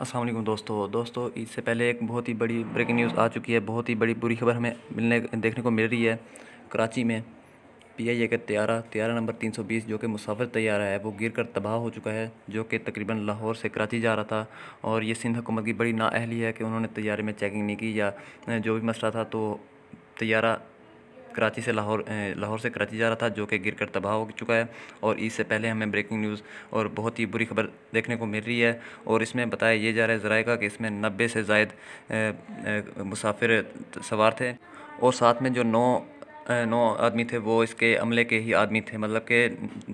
अस्सलाम वालेकुम दोस्तों दोस्तों इससे पहले एक बहुत ही बड़ी ब्रेकिंग न्यूज़ आ चुकी है बहुत ही बड़ी बुरी खबर हमें मिलने देखने को मिल रही है कराची में पी आई ए का त्यारा त्यारा नंबर 320 जो कि मुसाफिर तैयारा है वो गिर कर तबाह हो चुका है जो कि तकरीबन लाहौर से कराची जा रहा था और ये सिंध हुकूमत की बड़ी नाअहली है कि उन्होंने तैयारे में चेकिंग नहीं की या जो भी मसला था तो तैयारा कराची से लाहौर लाहौर से कराची जा रहा था जो कि गिर कर तबाह हो चुका है और इससे पहले हमें ब्रेकिंग न्यूज़ और बहुत ही बुरी खबर देखने को मिल रही है और इसमें बताया ये जा रहा है ज़राए का कि इसमें नब्बे से जायद मुसाफिर सवार थे और साथ में जो नौ नौ आदमी थे वो इसके अमले के ही आदमी थे मतलब के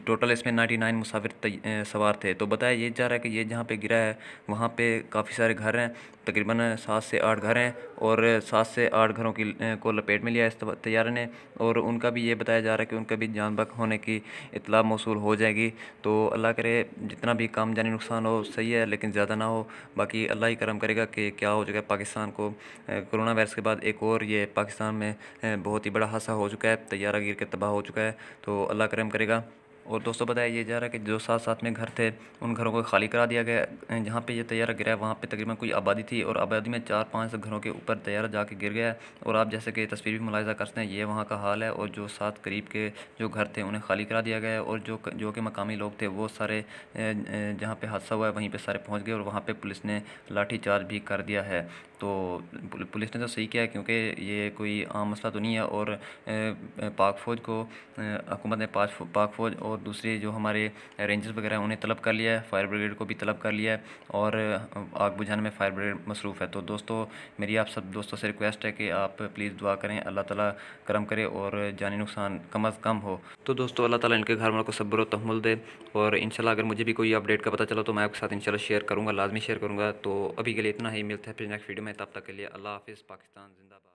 टोटल इसमें नाइन्टी नाइन मुसाफिर सवार थे तो बताया ये जा रहा है कि ये जहाँ पे गिरा है वहाँ पे काफ़ी सारे घर हैं तकरीबन सात से आठ घर हैं और सात से आठ घरों की को लपेट में लिया इस तैयार ने और उनका भी ये बताया जा रहा है कि उनका भी जान बक होने की इतला मौसू हो जाएगी तो अल्लाह करे जितना भी काम जानी नुकसान हो सही है लेकिन ज़्यादा ना हो बाकी अल्लाह ही करम करेगा कि क्या हो चुका है पाकिस्तान को कोरोना वायरस के बाद एक और ये पाकिस्तान में बहुत ही बड़ा हादसा हो चुका है तैयारा गिर के तबाह हो चुका है तो अल्लाह करम करेगा और दोस्तों बताया ये जा रहा है कि जो साथ साथ में घर थे उन घरों को खाली करा दिया गया जहाँ पे ये तैयारा गिरा है वहाँ पे तकरीबन कोई आबादी थी और आबादी में चार पांच घरों के ऊपर तैयारा जाके गिर गया और आप जैसे कि तस्वीर भी मुलायजा करते हैं ये वहाँ का हाल है और जो साथ करीब के जो घर थे उन्हें खाली करा दिया गया और जो जो कि मकामी लोग थे वो सारे जहाँ पर हादसा हुआ है वहीं पर सारे पहुँच गए और वहाँ पर पुलिस ने लाठीचार्ज भी कर दिया है तो पुलिस ने तो सही किया है क्योंकि ये कोई आम मसला तो नहीं है और पाक फ़ौज को हुकूमत ने पाक फौज और और दूसरे जो हमारे रेंजर्स वगैरह हैं उन्हें तलब कर लिया है फायर ब्रिगेड को भी तलब कर लिया है और आग बुझाने में फायर ब्रिगेड मसरूफ़ है तो दोस्तों मेरी आप सब दोस्तों से रिक्वेस्ट है कि आप प्लीज़ दुआ करें अल्लाह ताला करम करे और जानी नुकसान कम अज़ कम हो तो दोस्तों अल्लाह ताला इनके घर वालों को सब्र तहमुल दे और इंशाल्लाह अगर मुझे भी कोई अपडेट का पता चला तो मैं आपके साथ इंशाल्लाह शेयर करूँगा लाजमी शेयर करूँगा तो अभी के लिए इतना ही मिलता है फिर नेक्स्ट वीडियो में तब तक के लिए अल्लाह हाफिज़ पाकिस्तान जिंदाबाद